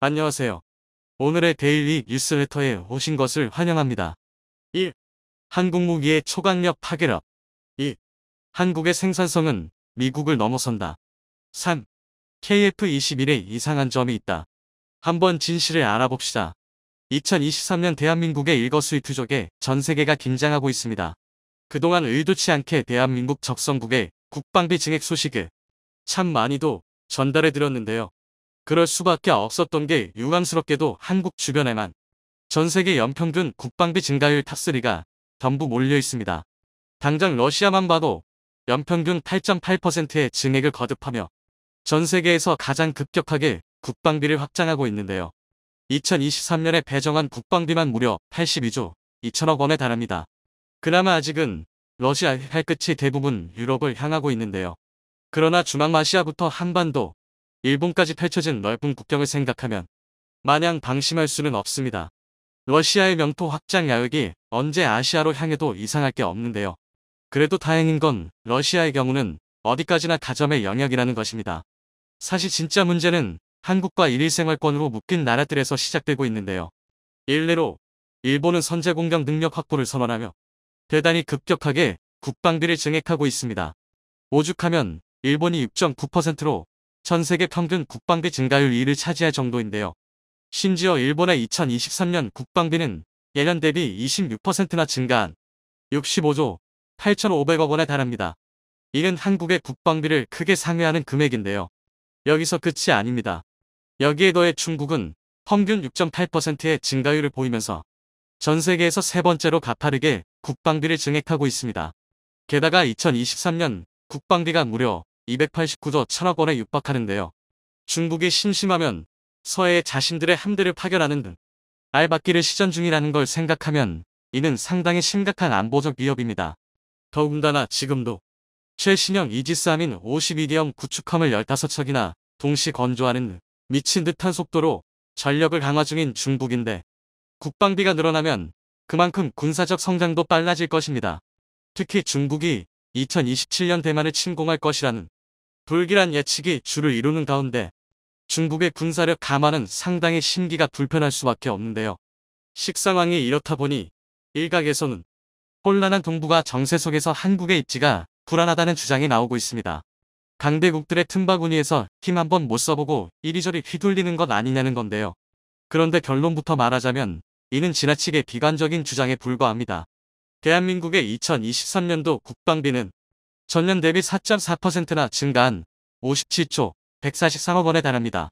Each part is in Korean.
안녕하세요. 오늘의 데일리 뉴스레터에 오신 것을 환영합니다. 1. 한국 무기의 초강력 파괴력 2. 한국의 생산성은 미국을 넘어선다. 3. KF-21에 이상한 점이 있다. 한번 진실을 알아봅시다. 2023년 대한민국의 일거수일투족에 전 세계가 긴장하고 있습니다. 그동안 의도치 않게 대한민국 적성국의 국방비 증액 소식을 참 많이도 전달해드렸는데요. 그럴 수밖에 없었던 게 유감스럽게도 한국 주변에만 전 세계 연평균 국방비 증가율 탑3가 전부 몰려 있습니다. 당장 러시아만 봐도 연평균 8.8%의 증액을 거듭하며 전 세계에서 가장 급격하게 국방비를 확장하고 있는데요. 2023년에 배정한 국방비만 무려 82조 2천억 원에 달합니다. 그나마 아직은 러시아 의 발끝이 대부분 유럽을 향하고 있는데요. 그러나 중앙아시아부터 한반도, 일본까지 펼쳐진 넓은 국경을 생각하면 마냥 방심할 수는 없습니다. 러시아의 명토 확장 야욕이 언제 아시아로 향해도 이상할 게 없는데요. 그래도 다행인 건 러시아의 경우는 어디까지나 가점의 영역이라는 것입니다. 사실 진짜 문제는 한국과 일일생활권으로 묶인 나라들에서 시작되고 있는데요. 일례로 일본은 선제 공격 능력 확보를 선언하며 대단히 급격하게 국방비를 증액하고 있습니다. 오죽하면 일본이 6.9%로 전 세계 평균 국방비 증가율 2를 차지할 정도인데요. 심지어 일본의 2023년 국방비는 예년 대비 26%나 증가한 65조 8,500억 원에 달합니다. 이는 한국의 국방비를 크게 상회하는 금액인데요. 여기서 끝이 아닙니다. 여기에 더해 중국은 평균 6.8%의 증가율을 보이면서 전 세계에서 세 번째로 가파르게 국방비를 증액하고 있습니다. 게다가 2023년 국방비가 무려 289조 천억 원에 육박하는데요. 중국이 심심하면 서해에 자신들의 함대를 파견하는 등 알박기를 시전 중이라는 걸 생각하면 이는 상당히 심각한 안보적 위협입니다. 더군다나 지금도 최신형 이지스함인 52D형 구축함을 15척이나 동시 건조하는 미친 듯한 속도로 전력을 강화 중인 중국인데 국방비가 늘어나면 그만큼 군사적 성장도 빨라질 것입니다. 특히 중국이 2027년 대만을 침공할 것이라는 불길한 예측이 주를 이루는 가운데 중국의 군사력 감안은 상당히 심기가 불편할 수밖에 없는데요. 식상황이 이렇다 보니 일각에서는 혼란한 동북아 정세 속에서 한국의 입지가 불안하다는 주장이 나오고 있습니다. 강대국들의 틈바구니에서 힘 한번 못 써보고 이리저리 휘둘리는 것 아니냐는 건데요. 그런데 결론부터 말하자면 이는 지나치게 비관적인 주장에 불과합니다. 대한민국의 2023년도 국방비는 전년 대비 4.4%나 증가한 57조 143억 원에 달합니다.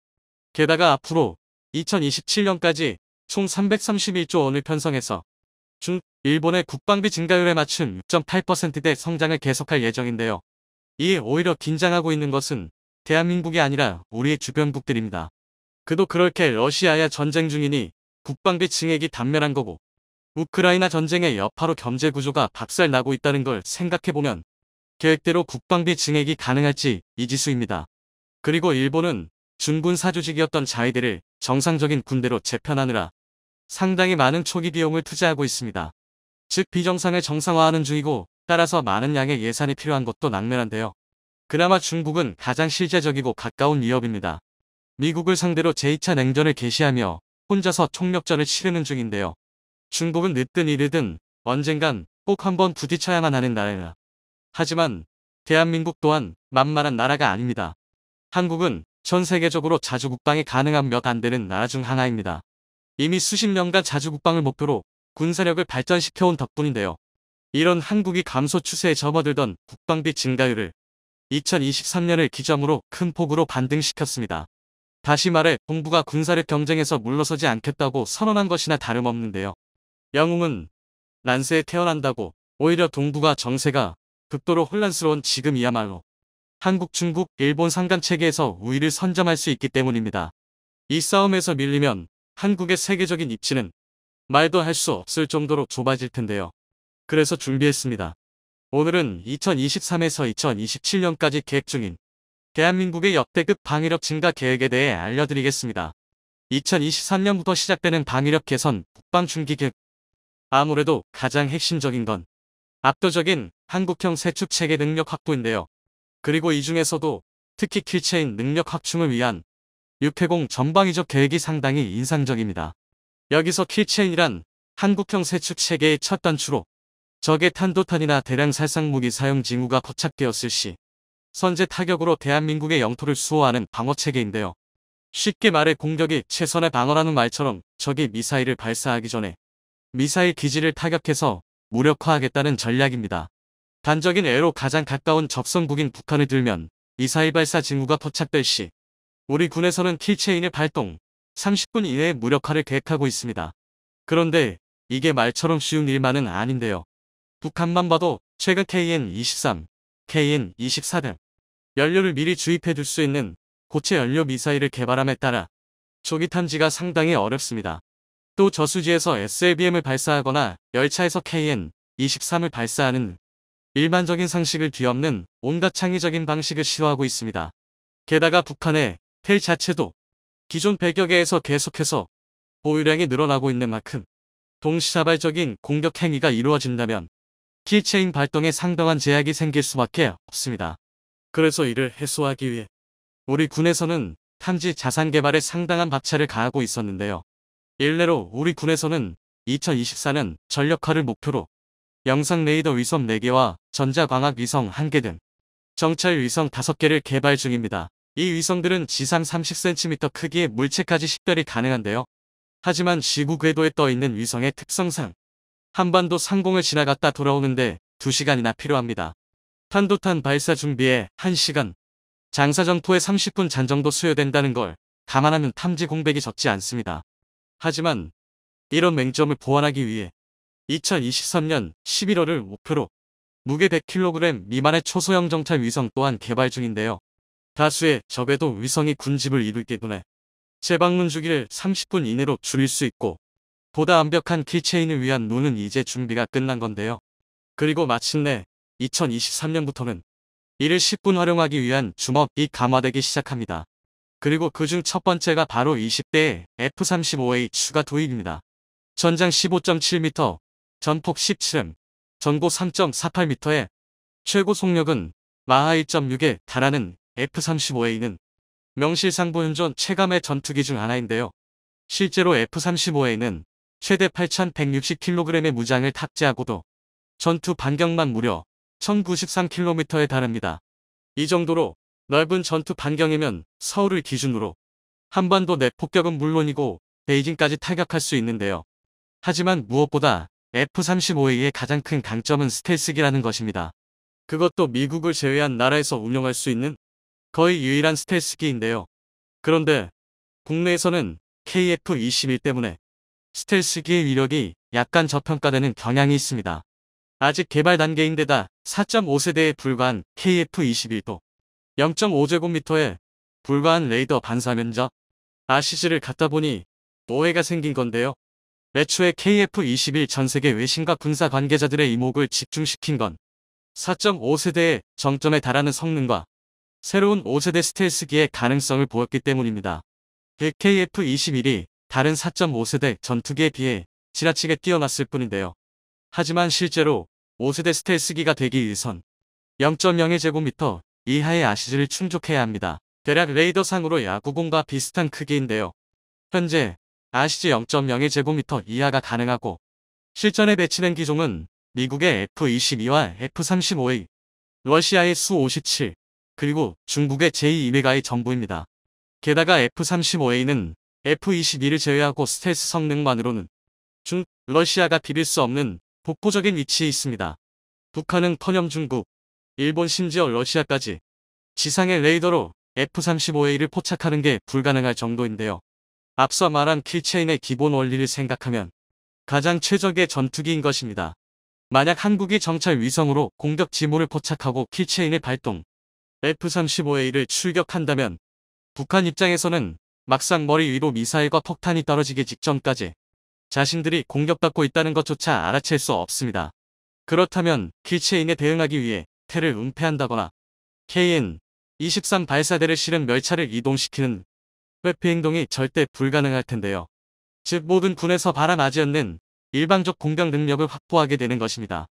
게다가 앞으로 2027년까지 총 331조 원을 편성해서 중 일본의 국방비 증가율에 맞춘 6.8%대 성장을 계속할 예정인데요. 이에 오히려 긴장하고 있는 것은 대한민국이 아니라 우리의 주변국들입니다. 그도 그렇게 러시아야 전쟁 중이니 국방비 증액이 단멸한 거고 우크라이나 전쟁의 여파로 경제 구조가 박살나고 있다는 걸 생각해보면 계획대로 국방비 증액이 가능할지 이지수입니다. 그리고 일본은 준군 사조직이었던 자위대를 정상적인 군대로 재편하느라 상당히 많은 초기 비용을 투자하고 있습니다. 즉 비정상을 정상화하는 중이고 따라서 많은 양의 예산이 필요한 것도 낭면한데요 그나마 중국은 가장 실제적이고 가까운 위협입니다. 미국을 상대로 제2차 냉전을 개시하며 혼자서 총력전을 치르는 중인데요. 중국은 늦든 이르든 언젠간 꼭 한번 부딪혀야만 하는 날이라 하지만 대한민국 또한 만만한 나라가 아닙니다. 한국은 전 세계적으로 자주국방이 가능한 몇 안 되는 나라 중 하나입니다. 이미 수십 년간 자주국방을 목표로 군사력을 발전시켜온 덕분인데요. 이런 한국이 감소 추세에 접어들던 국방비 증가율을 2023년을 기점으로 큰 폭으로 반등시켰습니다. 다시 말해 동부가 군사력 경쟁에서 물러서지 않겠다고 선언한 것이나 다름없는데요. 영웅은 난세에 태어난다고 오히려 동부가 정세가 극도로 혼란스러운 지금이야말로 한국, 중국, 일본 상간체계에서 우위를 선점할 수 있기 때문입니다. 이 싸움에서 밀리면 한국의 세계적인 입지는 말도 할 수 없을 정도로 좁아질 텐데요. 그래서 준비했습니다. 오늘은 2023에서 2027년까지 계획 중인 대한민국의 역대급 방위력 증가 계획에 대해 알려드리겠습니다. 2023년부터 시작되는 방위력 개선 국방 중기 계획 아무래도 가장 핵심적인 건 압도적인 한국형 세축체계 능력 확보인데요. 그리고 이 중에서도 특히 킬체인 능력 확충을 위한 6회공 전방위적 계획이 상당히 인상적입니다. 여기서 킬체인이란 한국형 세축체계의 첫 단추로 적의 탄도탄이나 대량 살상무기 사용 징후가 포착되었을 시 선제 타격으로 대한민국의 영토를 수호하는 방어체계인데요. 쉽게 말해 공격이 최선의 방어라는 말처럼 적이 미사일을 발사하기 전에 미사일 기지를 타격해서 무력화하겠다는 전략입니다. 단적인 애로 가장 가까운 접선국인 북한을 들면 미사일 발사 징후가 포착될 시 우리 군에서는 킬체인의 발동 30분 이내에 무력화를 계획하고 있습니다. 그런데 이게 말처럼 쉬운 일만은 아닌데요. 북한만 봐도 최근 KN-23, KN-24 등 연료를 미리 주입해 둘수 있는 고체 연료 미사일을 개발함에 따라 조기 탐지가 상당히 어렵습니다. 또 저수지에서 SLBM을 발사하거나 열차에서 KN-23을 발사하는 일반적인 상식을 뒤엎는 온갖 창의적인 방식을 시도하고 있습니다. 게다가 북한의 텔 자체도 기존 100여 개에서 계속해서 보유량이 늘어나고 있는 만큼 동시자발적인 공격 행위가 이루어진다면 킬체인 발동에 상당한 제약이 생길 수밖에 없습니다. 그래서 이를 해소하기 위해 우리 군에서는 탐지 자산 개발에 상당한 박차를 가하고 있었는데요. 일례로 우리 군에서는 2 0 2 4년 전력화를 목표로 영상 레이더 위성 4개와 전자광학 위성 1개 등 정찰 위성 5개를 개발 중입니다. 이 위성들은 지상 30cm 크기의 물체까지 식별이 가능한데요. 하지만 지구 궤도에 떠 있는 위성의 특성상 한반도 상공을 지나갔다 돌아오는데 2시간이나 필요합니다. 탄도탄 발사 준비에 1시간, 장사정포에 30분 잔 정도 수여된다는걸 감안하면 탐지 공백이 적지 않습니다. 하지만 이런 맹점을 보완하기 위해 2023년 11월을 목표로 무게 100kg 미만의 초소형 정찰 위성 또한 개발 중인데요. 다수의 적외도 위성이 군집을 이룰기 때문에 재방문 주기를 30분 이내로 줄일 수 있고 보다 완벽한 키체인을 위한 룬은 이제 준비가 끝난 건데요. 그리고 마침내 2023년부터는 이를 10분 활용하기 위한 주먹이 감화되기 시작합니다. 그리고 그 중 첫 번째가 바로 20대의 F-35A 추가 도입입니다. 전장 15.7m, 전폭 17m, 전고 3.48m에 최고 속력은 마하 2 6에 달하는 F-35A는 명실상부 현존 체감의 전투기 중 하나인데요. 실제로 F-35A는 최대 8,160kg의 무장을 탑재하고도 전투 반경만 무려 1,093km에 달합니다. 이 정도로 넓은 전투 반경이면 서울을 기준으로 한반도 내폭격은 물론이고 베이징까지 타격할 수 있는데요. 하지만 무엇보다 F-35A의 가장 큰 강점은 스텔스기라는 것입니다. 그것도 미국을 제외한 나라에서 운영할 수 있는 거의 유일한 스텔스기인데요. 그런데 국내에서는 KF-21 때문에 스텔스기의 위력이 약간 저평가되는 경향이 있습니다. 아직 개발 단계인데다 4.5세대에 불과한 KF-21도 0.5제곱미터에 불과한 레이더 반사 면적 RCG를 갖다 보니 오해가 생긴 건데요. 매초에 KF-21 전세계 외신과 군사 관계자들의 이목을 집중시킨 건 4.5세대의 정점에 달하는 성능과 새로운 5세대 스텔스기의 가능성을 보였기 때문입니다. KF-21이 그 다른 4.5세대 전투기에 비해 지나치게 뛰어났을 뿐인데요. 하지만 실제로 5세대 스텔스기가 되기 위해선 0.0의 제곱미터 이하의 아시즈를 충족해야 합니다. 대략 레이더상으로 야구공과 비슷한 크기인데요. 현재 아시즈 0.0의 제곱미터 이하가 가능하고 실전에 배치된 기종은 미국의 F-22와 F-35의 러시아의 수5 7 그리고 중국의 제2미가의 정부입니다. 게다가 F-35A는 F-22를 제외하고 스텔스 성능만으로는 중 러시아가 비빌 수 없는 독보적인 위치에 있습니다. 북한은 커녕 중국, 일본 심지어 러시아까지 지상의 레이더로 F-35A를 포착하는 게 불가능할 정도인데요. 앞서 말한 킬체인의 기본 원리를 생각하면 가장 최적의 전투기인 것입니다. 만약 한국이 정찰 위성으로 공격 지물을 포착하고 킬체인을 발동, F-35A를 출격한다면 북한 입장에서는 막상 머리 위로 미사일과 폭탄이 떨어지기 직전까지 자신들이 공격받고 있다는 것조차 알아챌 수 없습니다. 그렇다면 킬체인에 대응하기 위해 태를 은폐한다거나 KN 23 발사대를 실은 멸차를 이동시키는 회피 행동이 절대 불가능할 텐데요. 즉 모든 군에서 바람하지 않는 일방적 공격 능력을 확보하게 되는 것입니다.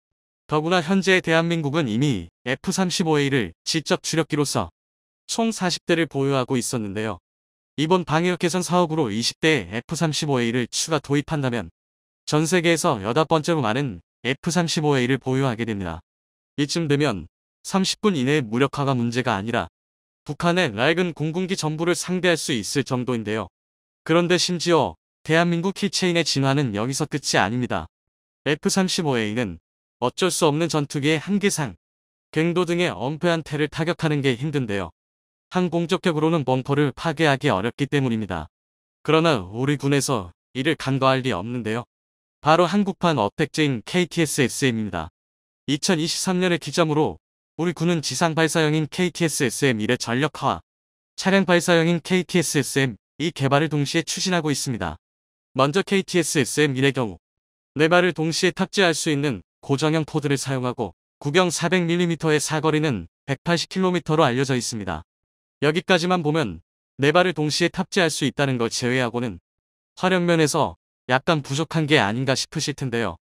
더구나 현재의 대한민국은 이미 F-35A를 직접 주력기로서 총 40대를 보유하고 있었는데요. 이번 방역 개선 사업으로 20대의 F-35A를 추가 도입한다면 전 세계에서 여덟 번째로 많은 F-35A를 보유하게 됩니다. 이쯤 되면 30분 이내에 무력화가 문제가 아니라 북한의 낡은 공군기 전부를 상대할 수 있을 정도인데요. 그런데 심지어 대한민국 키체인의 진화는 여기서 끝이 아닙니다. F-35A는 어쩔 수 없는 전투기의 한계상, 갱도 등의 엄폐한 태를 타격하는 게 힘든데요. 항공적격으로는 범퍼를 파괴하기 어렵기 때문입니다. 그러나 우리 군에서 이를 간과할 리 없는데요. 바로 한국판 어택제인 KTSSM입니다. 2 0 2 3년의 기점으로 우리 군은 지상 발사형인 KTSSM 1의 전력화, 와 차량 발사형인 KTSSM 2 개발을 동시에 추진하고 있습니다. 먼저 KTSSM 1의 경우 레바를 네 동시에 탑재할 수 있는 고정형 포드를 사용하고 구경 400mm의 사거리는 180km로 알려져 있습니다. 여기까지만 보면 레바를 네 동시에 탑재할 수 있다는 걸 제외하고는 활용면에서 약간 부족한 게 아닌가 싶으실 텐데요.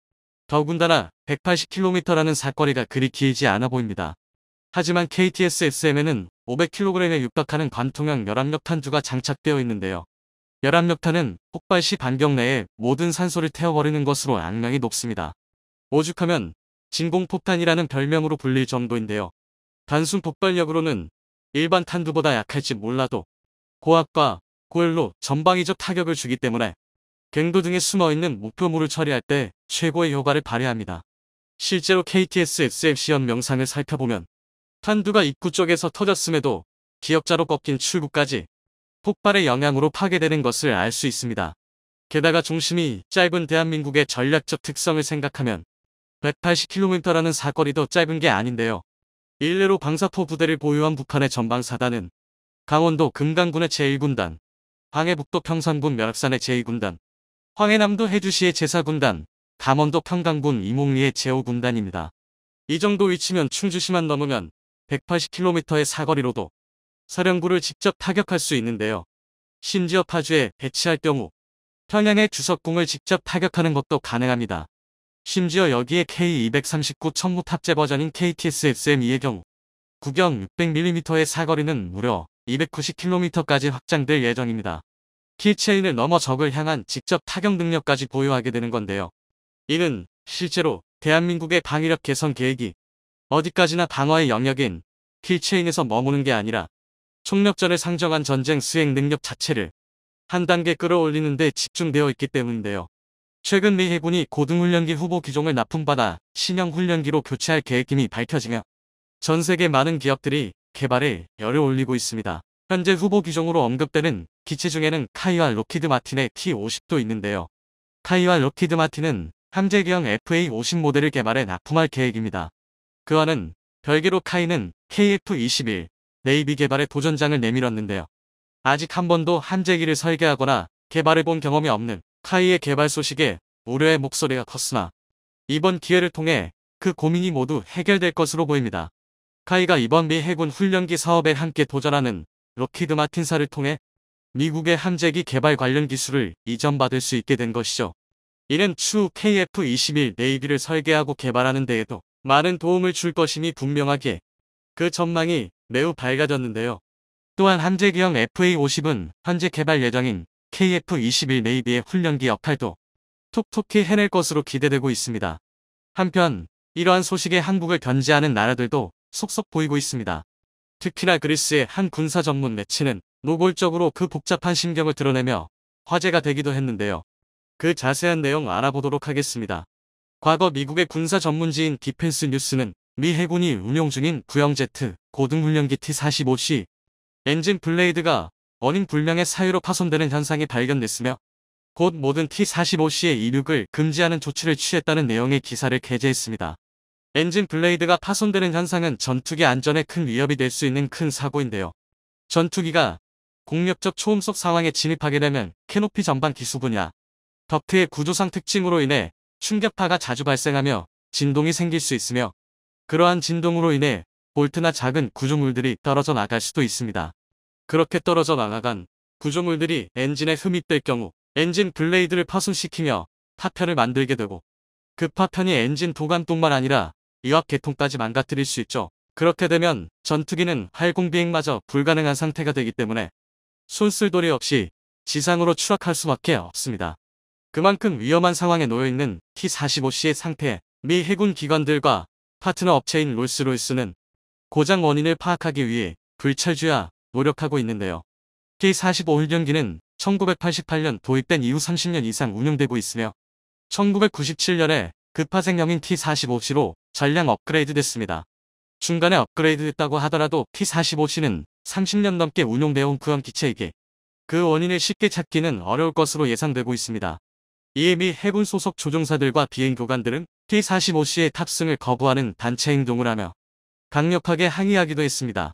더군다나 180km라는 사거리가 그리 길지 않아 보입니다. 하지만 KTS SM에는 500kg에 육박하는 관통형 열압력 탄두가 장착되어 있는데요. 열압력 탄은 폭발 시 반경 내에 모든 산소를 태워버리는 것으로 악명이 높습니다. 오죽하면 진공폭탄이라는 별명으로 불릴 정도인데요. 단순 폭발력으로는 일반 탄두보다 약할지 몰라도 고압과 고열로 전방위적 타격을 주기 때문에 갱도 등에 숨어있는 목표물을 처리할 때 최고의 효과를 발휘합니다. 실제로 KTS SF 시연 명상을 살펴보면 탄두가 입구 쪽에서 터졌음에도 기역자로 꺾인 출구까지 폭발의 영향으로 파괴되는 것을 알 수 있습니다. 게다가 중심이 짧은 대한민국의 전략적 특성을 생각하면 180km라는 사거리도 짧은 게 아닌데요. 일례로 방사포 부대를 보유한 북한의 전방사단은 강원도 금강군의 제1군단, 방해북도 평산군 멸악산의 제2군단, 황해남도 해주시의 제사군단, 담원도 평강군 이몽리의 제호군단입니다. 이 정도 위치면 충주시만 넘으면 180km의 사거리로도 서령부를 직접 타격할 수 있는데요. 심지어 파주에 배치할 경우 평양의 주석궁을 직접 타격하는 것도 가능합니다. 심지어 여기에 K239 천무 탑재 버전인 KTS SM2의 경우 구경 600mm의 사거리는 무려 290km까지 확장될 예정입니다. 킬체인을 넘어 적을 향한 직접 타격 능력까지 보유하게 되는 건데요. 이는 실제로 대한민국의 방위력 개선 계획이 어디까지나 방어의 영역인 킬체인에서 머무는 게 아니라 총력전을 상정한 전쟁 수행 능력 자체를 한 단계 끌어올리는 데 집중되어 있기 때문인데요. 최근 미 해군이 고등훈련기 후보 기종을 납품받아 신형훈련기로 교체할 계획임이 밝혀지며 전 세계 많은 기업들이 개발에 열을 올리고 있습니다. 현재 후보 기종으로 언급되는 기체 중에는 카이와록키드 마틴의 T-50도 있는데요. 카이와록키드 마틴은 함제기형 FA-50 모델을 개발해 납품할 계획입니다. 그와는 별개로 카이는 KF-21 네이비 개발에 도전장을 내밀었는데요. 아직 한 번도 함재기를 설계하거나 개발해본 경험이 없는 카이의 개발 소식에 우려의 목소리가 컸으나 이번 기회를 통해 그 고민이 모두 해결될 것으로 보입니다. 카이가 이번 미 해군 훈련기 사업에 함께 도전하는 록키드 마틴사를 통해 미국의 함재기 개발 관련 기술을 이전받을 수 있게 된 것이죠. 이는 추후 KF-21 네이비를 설계하고 개발하는 데에도 많은 도움을 줄 것임이 분명하게그 전망이 매우 밝아졌는데요. 또한 함재기형 FA-50은 현재 개발 예정인 KF-21 네이비의 훈련기 역할도 톡톡히 해낼 것으로 기대되고 있습니다. 한편 이러한 소식에 한국을 견제하는 나라들도 속속 보이고 있습니다. 특히나 그리스의 한 군사 전문 매치는 노골적으로 그 복잡한 심경을 드러내며 화제가 되기도 했는데요. 그 자세한 내용 알아보도록 하겠습니다. 과거 미국의 군사 전문지인 디펜스 뉴스는 미 해군이 운용 중인 구형 제트 고등훈련기 T-45C 엔진 블레이드가 어린 불명의 사유로 파손되는 현상이 발견됐으며 곧 모든 T-45C의 이륙을 금지하는 조치를 취했다는 내용의 기사를 게재했습니다. 엔진 블레이드가 파손되는 현상은 전투기 안전에 큰 위협이 될 수 있는 큰 사고인데요. 전투기가 공력적 초음속 상황에 진입하게 되면 캐노피 전반 기수 분야, 덕트의 구조상 특징으로 인해 충격파가 자주 발생하며 진동이 생길 수 있으며 그러한 진동으로 인해 볼트나 작은 구조물들이 떨어져 나갈 수도 있습니다. 그렇게 떨어져 나가간 구조물들이 엔진에 흡입될 경우 엔진 블레이드를 파손시키며 파편을 만들게 되고 그 파편이 엔진 도감뿐만 아니라 이압 계통까지 망가뜨릴 수 있죠. 그렇게 되면 전투기는 활공 비행마저 불가능한 상태가 되기 때문에 손쓸 도리 없이 지상으로 추락할 수밖에 없습니다. 그만큼 위험한 상황에 놓여있는 T-45C의 상태, 미 해군 기관들과 파트너 업체인 롤스로이스는 고장 원인을 파악하기 위해 불철주야 노력하고 있는데요. T-45 훈련기는 1988년 도입된 이후 30년 이상 운영되고 있으며 1997년에 급파생형인 T-45C로 전량 업그레이드 됐습니다. 중간에 업그레이드 됐다고 하더라도 T-45C는 30년 넘게 운용되온 구형 기체이기에 그 원인을 쉽게 찾기는 어려울 것으로 예상되고 있습니다. 이에 미 해군 소속 조종사들과 비행교관들은 T-45C의 탑승을 거부하는 단체 행동을 하며 강력하게 항의하기도 했습니다.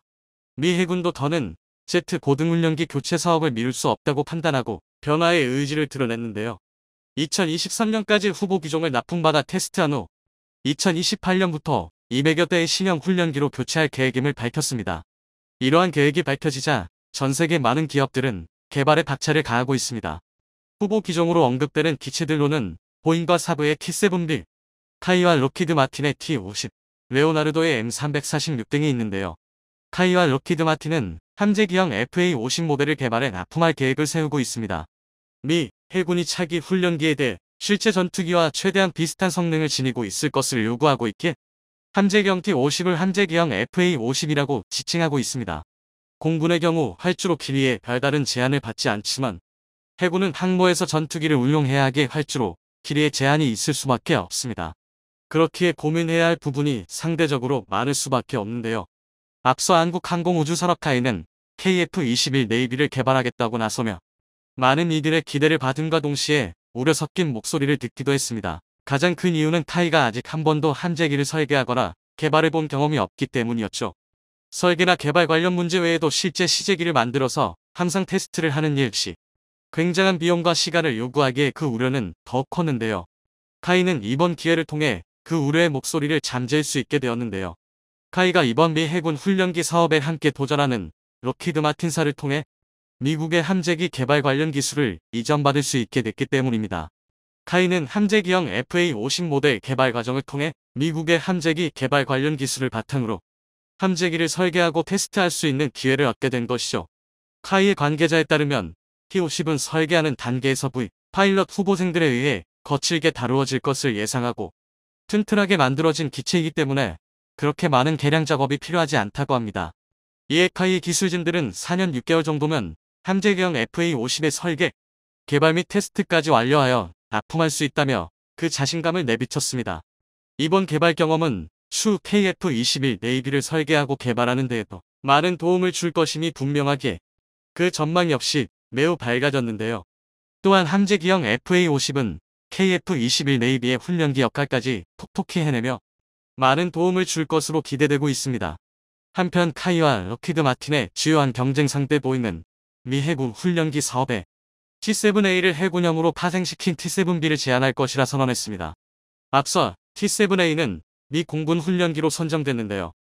미 해군도 더는 제트 고등훈련기 교체 사업을 미룰 수 없다고 판단하고 변화의 의지를 드러냈는데요. 2023년까지 후보 기종을 납품받아 테스트한 후 2028년부터 200여 대의 신형 훈련기로 교체할 계획임을 밝혔습니다. 이러한 계획이 밝혀지자 전 세계 많은 기업들은 개발에 박차를 가하고 있습니다. 후보 기종으로 언급되는 기체들로는 보잉과 사브의 T-7B, 타이와록키드 마틴의 T-50, 레오나르도의 M346 등이 있는데요. 타이와록키드 마틴은 함재기형 FA-50 모델을 개발해 납품할 계획을 세우고 있습니다. 미 해군이 차기 훈련기에 대해 실제 전투기와 최대한 비슷한 성능을 지니고 있을 것을 요구하고 있기에 한재경 T50을 한재경 FA50이라고 지칭하고 있습니다. 공군의 경우 활주로 길이에 별다른 제한을 받지 않지만 해군은 항모에서 전투기를 운용해야 하기에 활주로 길이에 제한이 있을 수밖에 없습니다. 그렇기에 고민해야 할 부분이 상대적으로 많을 수밖에 없는데요. 앞서 한국항공우주산업카에는 KF-21 네이비를 개발하겠다고 나서며 많은 이들의 기대를 받음과 동시에 우려 섞인 목소리를 듣기도 했습니다. 가장 큰 이유는 타이가 아직 한 번도 한재기를 설계하거나 개발해본 경험이 없기 때문이었죠. 설계나 개발 관련 문제 외에도 실제 시제기를 만들어서 항상 테스트를 하는 일시 굉장한 비용과 시간을 요구하기에 그 우려는 더 컸는데요. 카이는 이번 기회를 통해 그 우려의 목소리를 잠재울 수 있게 되었는데요. 카이가 이번 미 해군 훈련기 사업에 함께 도전하는 록키드 마틴사를 통해 미국의 함재기 개발 관련 기술을 이전받을 수 있게 됐기 때문입니다. 카이는 함재기형 FA50 모델 개발 과정을 통해 미국의 함재기 개발 관련 기술을 바탕으로 함재기를 설계하고 테스트할 수 있는 기회를 얻게 된 것이죠. 카이의 관계자에 따르면 T50은 설계하는 단계에서 부의 파일럿 후보생들에 의해 거칠게 다루어질 것을 예상하고 튼튼하게 만들어진 기체이기 때문에 그렇게 많은 개량 작업이 필요하지 않다고 합니다. 이에 카이 기술진들은 4년 6개월 정도면 함재기형 FA50의 설계, 개발 및 테스트까지 완료하여 납품할 수 있다며 그 자신감을 내비쳤습니다. 이번 개발 경험은 추 KF-21 네이비를 설계하고 개발하는 데에도 많은 도움을 줄 것임이 분명하기에 그 전망 역시 매우 밝아졌는데요. 또한 함재기형 FA-50은 KF-21 네이비의 훈련기 역할까지 톡톡히 해내며 많은 도움을 줄 것으로 기대되고 있습니다. 한편 카이와 럭키드 마틴의 주요한 경쟁 상대 보이는 미 해군 훈련기 사업에 T7A를 해군형으로 파생시킨 T7B를 제안할 것이라 선언했습니다. 앞서 T7A는 미 공군 훈련기로 선정됐는데요.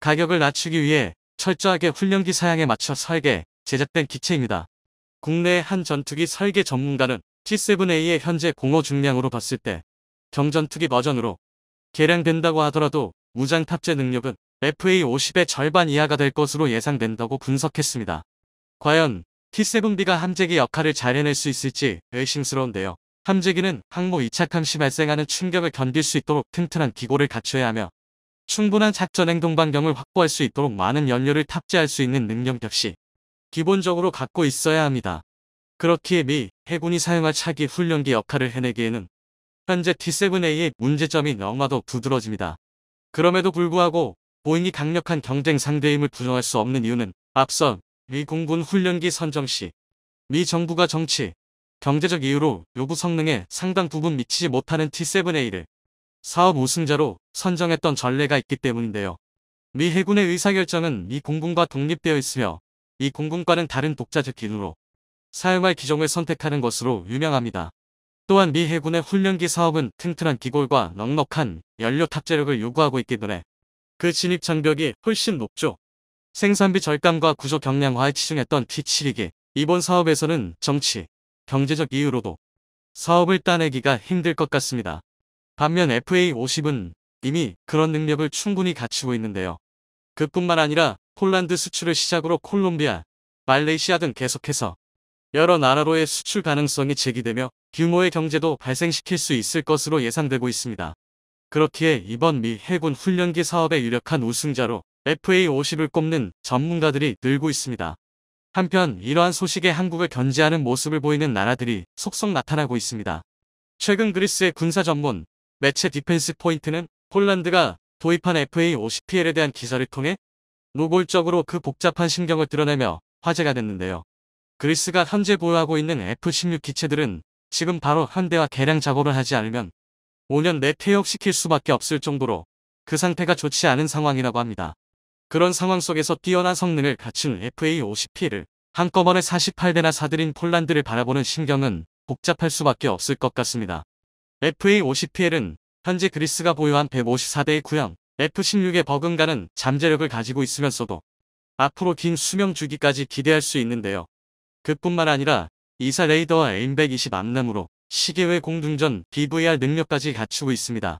가격을 낮추기 위해 철저하게 훈련기 사양에 맞춰 설계, 제작된 기체입니다. 국내의 한 전투기 설계 전문가는 T7A의 현재 공허 중량으로 봤을 때 경전투기 버전으로 개량된다고 하더라도 무장 탑재 능력은 FA-50의 절반 이하가 될 것으로 예상된다고 분석했습니다. 과연 T7B가 함재기 역할을 잘 해낼 수 있을지 의심스러운데요. 함재기는 항모 이착함 시 발생하는 충격을 견딜 수 있도록 튼튼한 기고를 갖춰야 하며 충분한 작전 행동 반경을 확보할 수 있도록 많은 연료를 탑재할 수 있는 능력 역시 기본적으로 갖고 있어야 합니다. 그렇기에 미 해군이 사용할 차기 훈련기 역할을 해내기에는 현재 T7A의 문제점이 너무나도 두드러집니다. 그럼에도 불구하고 보잉이 강력한 경쟁 상대임을 부정할 수 없는 이유는 앞서 미 공군 훈련기 선정 시 미 정부가 정치, 경제적 이유로 요구 성능에 상당 부분 미치지 못하는 T-7A를 사업 우승자로 선정했던 전례가 있기 때문인데요. 미 해군의 의사결정은 미 공군과 독립되어 있으며 이 공군과는 다른 독자적 기능으로 사용할 기종을 선택하는 것으로 유명합니다. 또한 미 해군의 훈련기 사업은 튼튼한 기골과 넉넉한 연료 탑재력을 요구하고 있기 때문에 그 진입 장벽이 훨씬 높죠. 생산비 절감과 구조 경량화에 치중했던 T7이기 이번 사업에서는 정치, 경제적 이유로도 사업을 따내기가 힘들 것 같습니다. 반면 FA50은 이미 그런 능력을 충분히 갖추고 있는데요. 그뿐만 아니라 폴란드 수출을 시작으로 콜롬비아, 말레이시아 등 계속해서 여러 나라로의 수출 가능성이 제기되며 규모의 경제도 발생시킬 수 있을 것으로 예상되고 있습니다. 그렇기에 이번 미 해군 훈련기 사업의 유력한 우승자로 FA50을 꼽는 전문가들이 늘고 있습니다. 한편 이러한 소식에 한국을 견제하는 모습을 보이는 나라들이 속속 나타나고 있습니다. 최근 그리스의 군사 전문 매체 디펜스 포인트는 폴란드가 도입한 FA50PL에 대한 기사를 통해 노골적으로 그 복잡한 심경을 드러내며 화제가 됐는데요. 그리스가 현재 보유하고 있는 F-16 기체들은 지금 바로 현대와 개량 작업을 하지 않으면 5년 내 퇴역시킬 수밖에 없을 정도로 그 상태가 좋지 않은 상황이라고 합니다. 그런 상황 속에서 뛰어난 성능을 갖춘 FA50P를 한꺼번에 48대나 사들인 폴란드를 바라보는 신경은 복잡할 수밖에 없을 것 같습니다. FA50PL은 현재 그리스가 보유한 154대의 구형, F-16의 버금가는 잠재력을 가지고 있으면서도 앞으로 긴 수명 주기까지 기대할 수 있는데요. 그뿐만 아니라 이사 레이더와 m 1 2 0 암남으로 시계외 공중전 b v r 능력까지 갖추고 있습니다.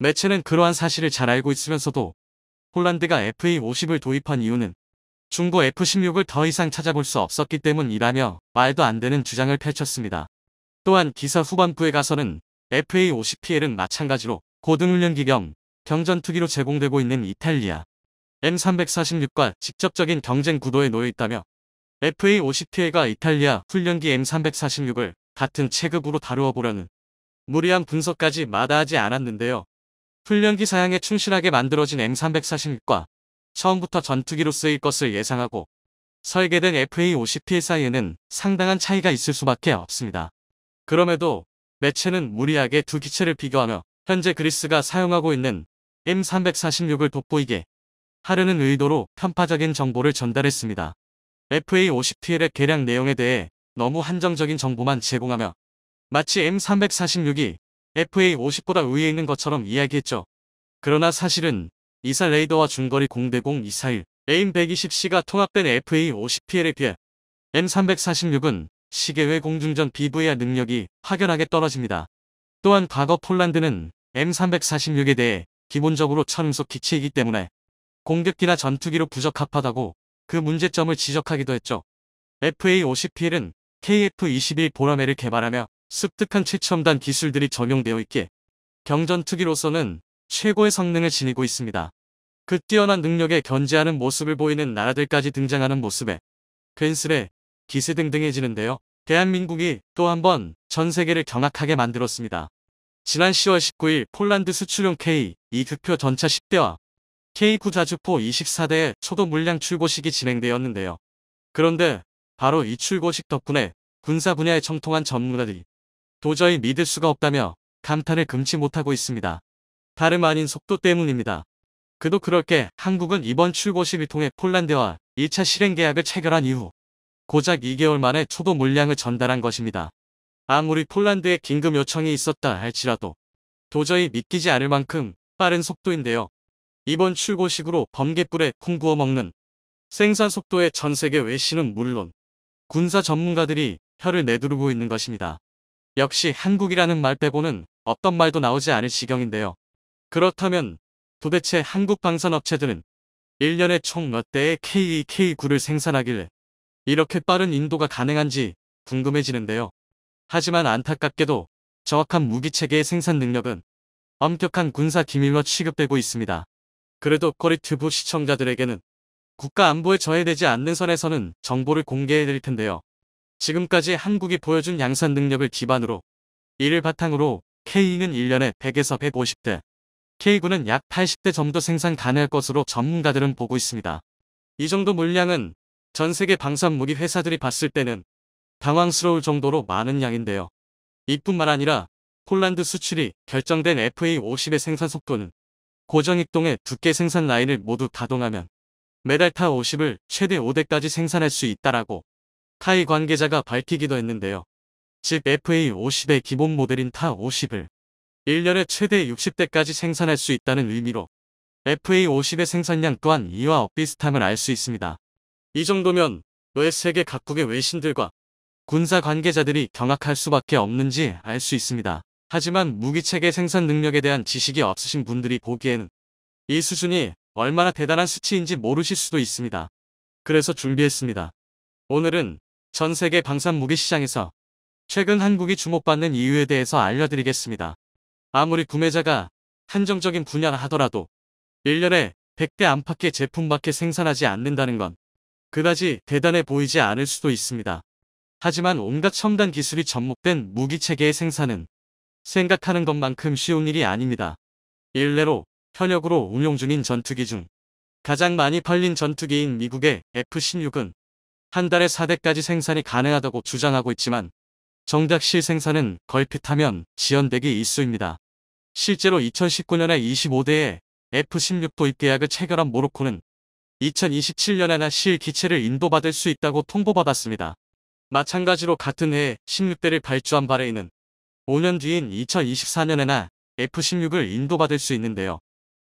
매체는 그러한 사실을 잘 알고 있으면서도 폴란드가 FA-50을 도입한 이유는 중고 F-16을 더 이상 찾아볼 수 없었기 때문이라며 말도 안 되는 주장을 펼쳤습니다. 또한 기사 후반부에 가서는 FA-50PL은 마찬가지로 고등훈련기 겸 경전투기로 제공되고 있는 이탈리아 M346과 직접적인 경쟁 구도에 놓여있다며 f a 5 0 p l 과 이탈리아 훈련기 M346을 같은 체급으로 다루어 보려는 무리한 분석까지 마다하지 않았는데요. 훈련기 사양에 충실하게 만들어진 M346과 처음부터 전투기로 쓰일 것을 예상하고 설계된 FA-50P 사이에는 상당한 차이가 있을 수밖에 없습니다. 그럼에도 매체는 무리하게 두 기체를 비교하며 현재 그리스가 사용하고 있는 M346을 돋보이게 하려는 의도로 편파적인 정보를 전달했습니다. FA-50TL의 개량 내용에 대해 너무 한정적인 정보만 제공하며 마치 M346이 FA50보다 위에 있는 것처럼 이야기했죠. 그러나 사실은 이사 레이더와 중거리 공대공 이사일 AIM-120C가 통합된 FA-50PL에 비해 M346은 시계외 공중전 BVR 능력이 확연하게 떨어집니다. 또한 과거 폴란드는 M346에 대해 기본적으로 천음속 기체이기 때문에 공격기나 전투기로 부적합하다고 그 문제점을 지적하기도 했죠. FA-50PL은 KF-21 보라매를 개발하며 습득한 최첨단 기술들이 적용되어 있기에 경전특위로서는 최고의 성능을 지니고 있습니다. 그 뛰어난 능력에 견제하는 모습을 보이는 나라들까지 등장하는 모습에 괜스레 기세등등해지는데요. 대한민국이 또 한 번 전 세계를 경악하게 만들었습니다. 지난 10월 19일 폴란드 수출용 K2 급표 전차 10대와 K9 자주포 24대의 초도 물량 출고식이 진행되었는데요. 그런데 바로 이 출고식 덕분에 군사 분야에 청통한 전문가들이 도저히 믿을 수가 없다며 감탄을 금치 못하고 있습니다. 다름 아닌 속도 때문입니다. 그도 그렇게 한국은 이번 출고식을 통해 폴란드와 2차 실행계약을 체결한 이후 고작 2개월 만에 초도 물량을 전달한 것입니다. 아무리 폴란드에 긴급 요청이 있었다 할지라도 도저히 믿기지 않을 만큼 빠른 속도인데요. 이번 출고식으로 범개불에콩 구워 먹는 생산 속도의 전 세계 외신은 물론 군사 전문가들이 혀를 내두르고 있는 것입니다. 역시 한국이라는 말 빼고는 어떤 말도 나오지 않을 지경인데요. 그렇다면 도대체 한국 방산업체들은 1년에 총 몇 대의 KEK9를 생산하길 이렇게 빠른 인도가 가능한지 궁금해지는데요. 하지만 안타깝게도 정확한 무기체계의 생산 능력은 엄격한 군사 기밀로 취급되고 있습니다. 그래도 꺼리튜브 시청자들에게는 국가 안보에 저해되지 않는 선에서는 정보를 공개해드릴 텐데요. 지금까지 한국이 보여준 양산 능력을 기반으로 이를 바탕으로 K는 2 1년에 100에서 150대, k 9는약 80대 정도 생산 가능할 것으로 전문가들은 보고 있습니다. 이 정도 물량은 전 세계 방산무기 회사들이 봤을 때는 당황스러울 정도로 많은 양인데요. 이뿐만 아니라 폴란드 수출이 결정된 FA50의 생산 속도는 고정익동의 두께 생산 라인을 모두 가동하면 메달타 50을 최대 5대까지 생산할 수 있다라고 타이 관계자가 밝히기도 했는데요. 즉 FA50의 기본 모델인 타50을 1년에 최대 60대까지 생산할 수 있다는 의미로 FA50의 생산량 또한 이와 엇비슷함을 알 수 있습니다. 이 정도면 왜 세계 각국의 외신들과 군사 관계자들이 경악할 수밖에 없는지 알 수 있습니다. 하지만 무기체계 생산 능력에 대한 지식이 없으신 분들이 보기에는 이 수준이 얼마나 대단한 수치인지 모르실 수도 있습니다. 그래서 준비했습니다. 오늘은 전 세계 방산 무기 시장에서 최근 한국이 주목받는 이유에 대해서 알려드리겠습니다. 아무리 구매자가 한정적인 분야라 하더라도 1년에 100대 안팎의 제품밖에 생산하지 않는다는 건 그다지 대단해 보이지 않을 수도 있습니다. 하지만 온갖 첨단 기술이 접목된 무기체계의 생산은 생각하는 것만큼 쉬운 일이 아닙니다. 일례로 현역으로 운용 중인 전투기 중 가장 많이 팔린 전투기인 미국의 F-16은 한 달에 4대까지 생산이 가능하다고 주장하고 있지만 정작 실생산은 걸핏하면 지연되기 일쑤입니다. 실제로 2019년에 2 5대에 F-16 도입 계약을 체결한 모로코는 2027년에나 실 기체를 인도받을 수 있다고 통보받았습니다. 마찬가지로 같은 해에 16대를 발주한 바레인은 5년 뒤인 2024년에나 F-16을 인도받을 수 있는데요.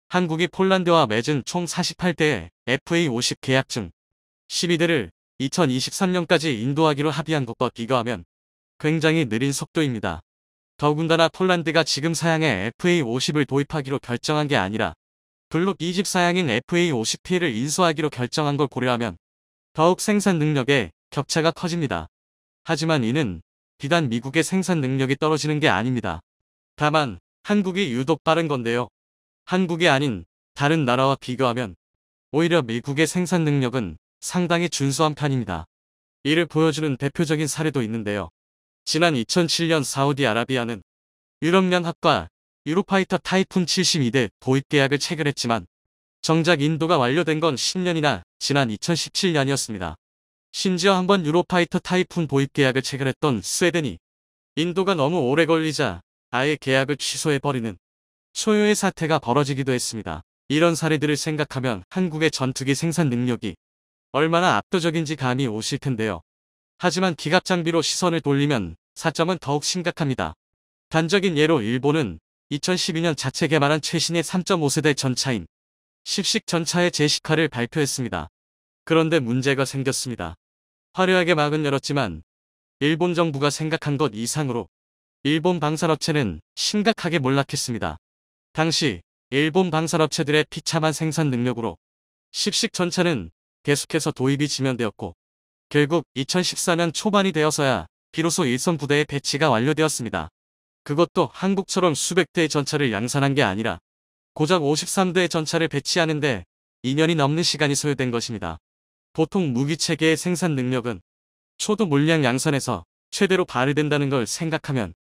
한국이 폴란드와 맺은 총 48대의 FA-50 계약 중 12대를 2023년까지 인도하기로 합의한 것과 비교하면 굉장히 느린 속도입니다. 더군다나 폴란드가 지금 사양에 FA50을 도입하기로 결정한 게 아니라 블록 2집 사양인 FA50P를 인수하기로 결정한 걸 고려하면 더욱 생산 능력에 격차가 커집니다. 하지만 이는 비단 미국의 생산 능력이 떨어지는 게 아닙니다. 다만 한국이 유독 빠른 건데요. 한국이 아닌 다른 나라와 비교하면 오히려 미국의 생산 능력은 상당히 준수한 편입니다. 이를 보여주는 대표적인 사례도 있는데요. 지난 2007년 사우디아라비아는 유럽연합과 유로파이터 타이푼 72대 도입 계약을 체결했지만 정작 인도가 완료된 건 10년이나 지난 2017년이었습니다. 심지어 한번 유로파이터 타이푼 도입 계약을 체결했던 스웨덴이 인도가 너무 오래 걸리자 아예 계약을 취소해버리는 소요의 사태가 벌어지기도 했습니다. 이런 사례들을 생각하면 한국의 전투기 생산 능력이 얼마나 압도적인지 감이 오실 텐데요. 하지만 기갑 장비로 시선을 돌리면 사점은 더욱 심각합니다. 단적인 예로 일본은 2012년 자체 개발한 최신의 3.5세대 전차인 10식 전차의 제시카를 발표했습니다. 그런데 문제가 생겼습니다. 화려하게 막은 열었지만 일본 정부가 생각한 것 이상으로 일본 방산업체는 심각하게 몰락했습니다. 당시 일본 방산업체들의 피참한 생산 능력으로 10식 전차는 계속해서 도입이 지면되었고 결국 2014년 초반이 되어서야 비로소 일선 부대의 배치가 완료되었습니다. 그것도 한국처럼 수백 대의 전차를 양산한 게 아니라 고작 53대의 전차를 배치하는데 2년이 넘는 시간이 소요된 것입니다. 보통 무기체계의 생산 능력은 초도 물량 양산에서 최대로 발휘된다는 걸 생각하면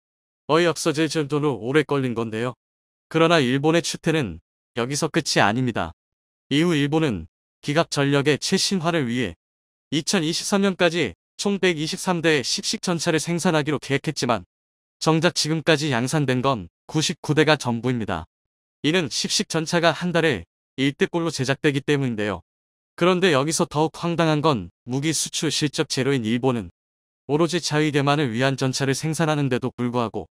어이없어질 정도로 오래 걸린 건데요. 그러나 일본의 추태는 여기서 끝이 아닙니다. 이후 일본은 기갑 전력의 최신화를 위해 2023년까지 총 123대의 십식 전차를 생산하기로 계획했지만 정작 지금까지 양산된 건 99대가 전부입니다. 이는 십식 전차가 한 달에 1대꼴로 제작되기 때문인데요. 그런데 여기서 더욱 황당한 건 무기 수출 실적 제로인 일본은 오로지 자위 대만을 위한 전차를 생산하는데도 불구하고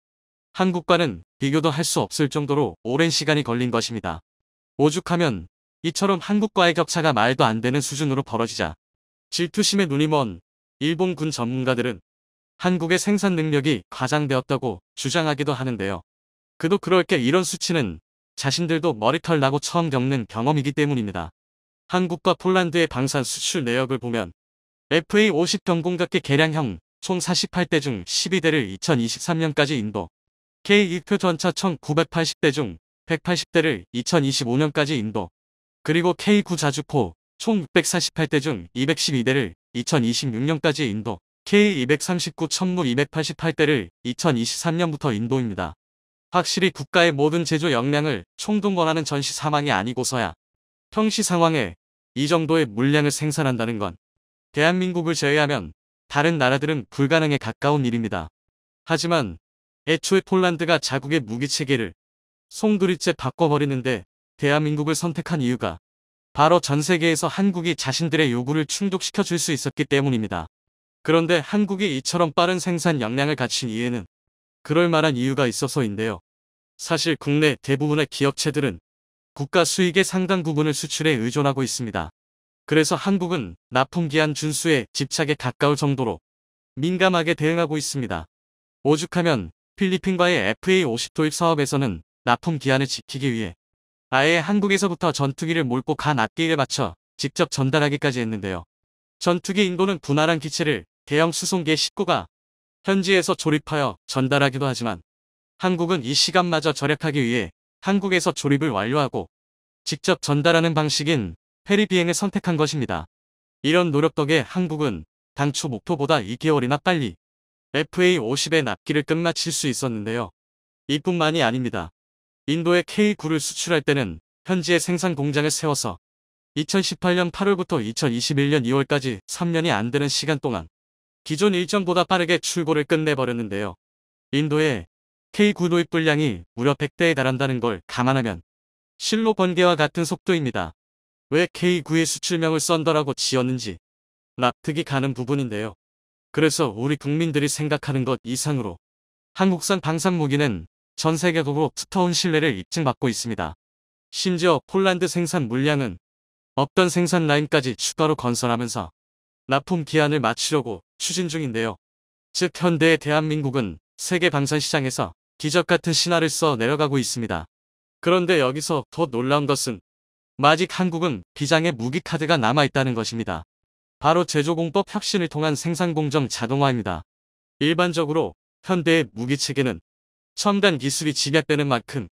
한국과는 비교도 할 수 없을 정도로 오랜 시간이 걸린 것입니다. 오죽하면 이처럼 한국과의 격차가 말도 안 되는 수준으로 벌어지자 질투심에 눈이 먼 일본군 전문가들은 한국의 생산 능력이 과장되었다고 주장하기도 하는데요. 그도 그럴 게 이런 수치는 자신들도 머리털 나고 처음 겪는 경험이기 때문입니다. 한국과 폴란드의 방산 수출 내역을 보면 FA50 경공각기 개량형 총 48대 중 12대를 2023년까지 인도, K1표 전차 1980대 중 180대를 2025년까지 인도, 그리고 K9 자주포 총 648대 중 212대를 2026년까지 인도, K239 천무 288대를 2023년부터 인도입니다. 확실히 국가의 모든 제조 역량을 총동원하는 전시 사망이 아니고서야 평시 상황에 이 정도의 물량을 생산한다는 건 대한민국을 제외하면 다른 나라들은 불가능에 가까운 일입니다. 하지만 애초에 폴란드가 자국의 무기체계를 송두리째 바꿔버리는데 대한민국을 선택한 이유가 바로 전 세계에서 한국이 자신들의 요구를 충족시켜 줄 수 있었기 때문입니다. 그런데 한국이 이처럼 빠른 생산 역량을 갖춘 이유는 그럴 만한 이유가 있어서인데요. 사실 국내 대부분의 기업체들은 국가 수익의 상당 부분을 수출에 의존하고 있습니다. 그래서 한국은 납품기한 준수에 집착에 가까울 정도로 민감하게 대응하고 있습니다. 오죽하면 필리핀과의 FA50 도입 사업에서는 납품기한을 지키기 위해 아예 한국에서부터 전투기를 몰고 간 앞길에 맞춰 직접 전달하기까지 했는데요. 전투기 인도는 분할한 기체를 대형 수송기의 19가 현지에서 조립하여 전달하기도 하지만 한국은 이 시간마저 절약하기 위해 한국에서 조립을 완료하고 직접 전달하는 방식인 페리 비행을 선택한 것입니다. 이런 노력 덕에 한국은 당초 목표보다 2개월이나 빨리 FA-50의 납기를 끝마칠 수 있었는데요. 이뿐만이 아닙니다. 인도에 K9를 수출할 때는 현지에 생산 공장을 세워서 2018년 8월부터 2021년 2월까지 3년이 안 되는 시간 동안 기존 일정보다 빠르게 출고를 끝내버렸는데요. 인도에 K9 도입 분량이 무려 100대에 달한다는 걸 감안하면 실로 번개와 같은 속도입니다. 왜 K9의 수출명을 썬더라고 지었는지 납득이 가는 부분인데요. 그래서 우리 국민들이 생각하는 것 이상으로 한국산 방산무기는 전 세계 도구 스터운 신뢰를 입증받고 있습니다. 심지어 폴란드 생산 물량은 없던 생산 라인까지 추가로 건설하면서 납품 기한을 마치려고 추진 중인데요. 즉 현대의 대한민국은 세계 방산 시장에서 기적 같은 신화를 써 내려가고 있습니다. 그런데 여기서 더 놀라운 것은 아직 한국은 비장의 무기 카드가 남아있다는 것입니다. 바로 제조공법 혁신을 통한 생산공정 자동화입니다. 일반적으로 현대의 무기체계는 첨단 기술이 집약되는 만큼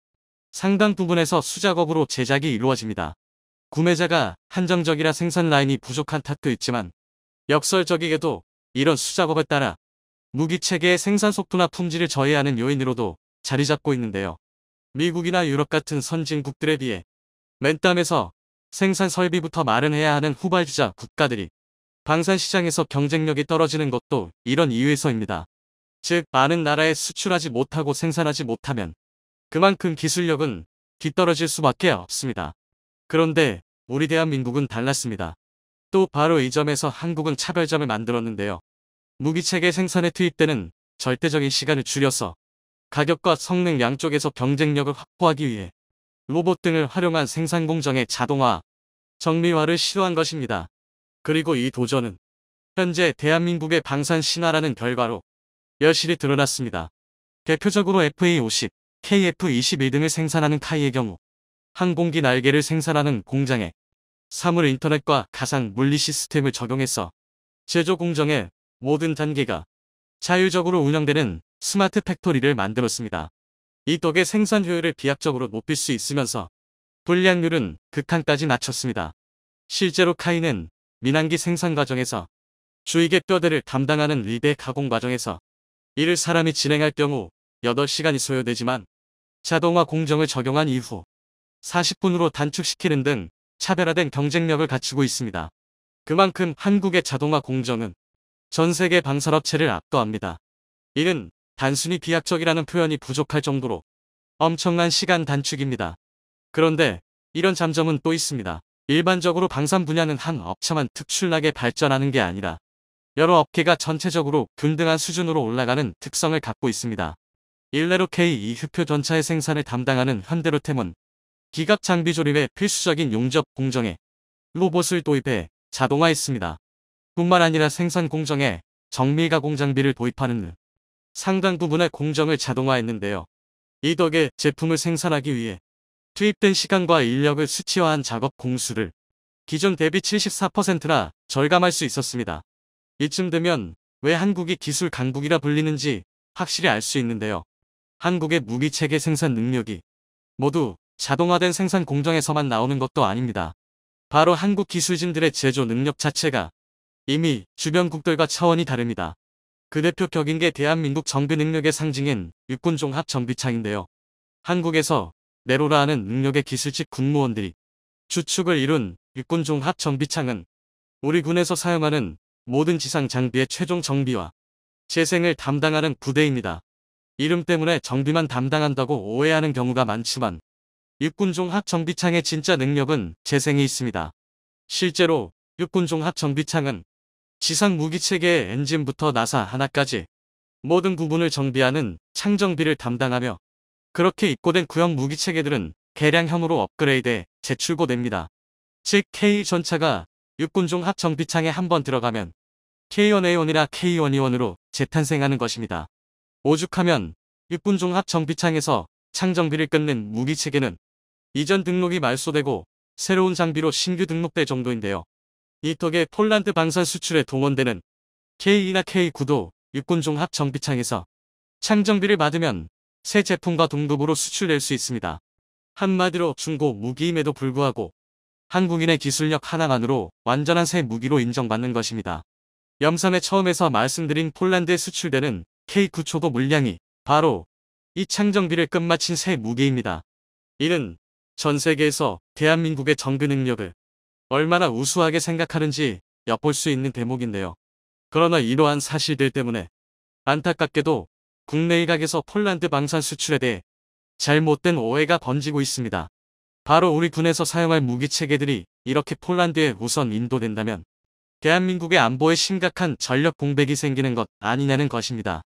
상당 부분에서 수작업으로 제작이 이루어집니다. 구매자가 한정적이라 생산 라인이 부족한 탓도 있지만 역설적이게도 이런 수작업에 따라 무기체계의 생산 속도나 품질을 저해하는 요인으로도 자리 잡고 있는데요. 미국이나 유럽 같은 선진국들에 비해 맨땀에서 생산 설비부터 마련해야 하는 후발주자 국가들이 방산 시장에서 경쟁력이 떨어지는 것도 이런 이유에서입니다. 즉 많은 나라에 수출하지 못하고 생산하지 못하면 그만큼 기술력은 뒤떨어질 수밖에 없습니다. 그런데 우리 대한민국은 달랐습니다. 또 바로 이 점에서 한국은 차별점을 만들었는데요. 무기체계 생산에 투입되는 절대적인 시간을 줄여서 가격과 성능 양쪽에서 경쟁력을 확보하기 위해 로봇 등을 활용한 생산 공정의 자동화, 정밀화를 시도한 것입니다. 그리고 이 도전은 현재 대한민국의 방산 신화라는 결과로 여실히 드러났습니다. 대표적으로 FA50, KF21 등을 생산하는 카이의 경우 항공기 날개를 생산하는 공장에 사물 인터넷과 가상 물리 시스템을 적용해서 제조 공정의 모든 단계가 자율적으로 운영되는 스마트 팩토리를 만들었습니다. 이 덕에 생산 효율을 비약적으로 높일 수 있으면서 불량률은 극한까지 낮췄습니다. 실제로 카이는 민항기 생산 과정에서 주익의 뼈대를 담당하는 리베 가공 과정에서 이를 사람이 진행할 경우 8시간이 소요되지만 자동화 공정을 적용한 이후 40분으로 단축시키는 등 차별화된 경쟁력을 갖추고 있습니다. 그만큼 한국의 자동화 공정은 전 세계 방산업체를 압도합니다. 이는 단순히 비약적이라는 표현이 부족할 정도로 엄청난 시간 단축입니다. 그런데 이런 잠점은 또 있습니다. 일반적으로 방산 분야는 한 업체만 특출나게 발전하는 게 아니라 여러 업계가 전체적으로 균등한 수준으로 올라가는 특성을 갖고 있습니다. 일례로 K2 휴표 전차의 생산을 담당하는 현대로템은 기갑 장비 조립의 필수적인 용접 공정에 로봇을 도입해 자동화했습니다. 뿐만 아니라 생산 공정에 정밀 가공 장비를 도입하는 상당 부분의 공정을 자동화했는데요. 이 덕에 제품을 생산하기 위해 투입된 시간과 인력을 수치화한 작업 공수를 기존 대비 74%나 절감할 수 있었습니다. 이쯤 되면 왜 한국이 기술 강국이라 불리는지 확실히 알 수 있는데요. 한국의 무기체계 생산 능력이 모두 자동화된 생산 공정에서만 나오는 것도 아닙니다. 바로 한국 기술진들의 제조 능력 자체가 이미 주변국들과 차원이 다릅니다. 그 대표격인 게 대한민국 정비 능력의 상징인 육군종합 정비창인데요. 한국에서 내로라 하는 능력의 기술직 군무원들이 주축을 이룬 육군종합 정비창은 우리 군에서 사용하는 모든 지상 장비의 최종 정비와 재생을 담당하는 부대입니다. 이름 때문에 정비만 담당한다고 오해하는 경우가 많지만 육군종 합정비창의 진짜 능력은 재생이 있습니다. 실제로 육군종 합정비창은 지상 무기체계의 엔진부터 나사 하나까지 모든 부분을 정비하는 창정비를 담당하며 그렇게 입고된 구형 무기체계들은 개량형으로 업그레이드해 재출고됩니다. 즉 K전차가 육군종 합정비창에 한 번 들어가면 K1A1이라 K1E1으로 재탄생하는 것입니다. 오죽하면 육군종 합정비창에서 창정비를 끊는 무기체계는 이전 등록이 말소되고 새로운 장비로 신규 등록될 정도인데요. 이 덕에 폴란드 방산 수출에 동원되는 K2나 K9도 육군종합 정비창에서 창정비를 받으면 새 제품과 동급으로 수출될 수 있습니다. 한마디로 중고 무기임에도 불구하고 한국인의 기술력 하나만으로 완전한 새 무기로 인정받는 것입니다. 염산의 처음에서 말씀드린 폴란드에 수출되는 K9초도 물량이 바로 이 창정비를 끝마친 새 무기입니다. 이는 전 세계에서 대한민국의 정그 능력을 얼마나 우수하게 생각하는지 엿볼 수 있는 대목인데요. 그러나 이러한 사실들 때문에 안타깝게도 국내 일각에서 폴란드 방산 수출에 대해 잘못된 오해가 번지고 있습니다. 바로 우리 군에서 사용할 무기체계들이 이렇게 폴란드에 우선 인도된다면 대한민국의 안보에 심각한 전력 공백이 생기는 것 아니냐는 것입니다.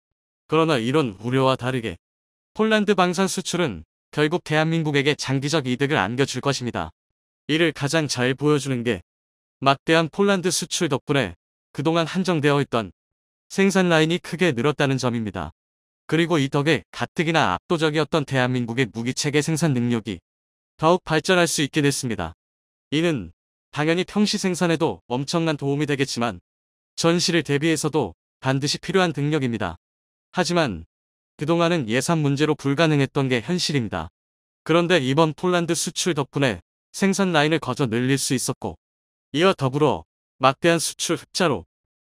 그러나 이런 우려와 다르게 폴란드 방산 수출은 결국 대한민국에게 장기적 이득을 안겨줄 것입니다. 이를 가장 잘 보여주는 게 막대한 폴란드 수출 덕분에 그동안 한정되어 있던 생산 라인이 크게 늘었다는 점입니다. 그리고 이 덕에 가뜩이나 압도적이었던 대한민국의 무기체계 생산 능력이 더욱 발전할 수 있게 됐습니다. 이는 당연히 평시 생산에도 엄청난 도움이 되겠지만 전시를 대비해서도 반드시 필요한 능력입니다. 하지만 그동안은 예산 문제로 불가능했던 게 현실입니다. 그런데 이번 폴란드 수출 덕분에 생산 라인을 거저 늘릴 수 있었고 이와 더불어 막대한 수출 흑자로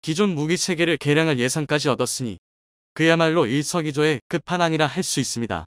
기존 무기 체계를 개량할 예산까지 얻었으니 그야말로 일석이조의 끝판왕이라 할 수 있습니다.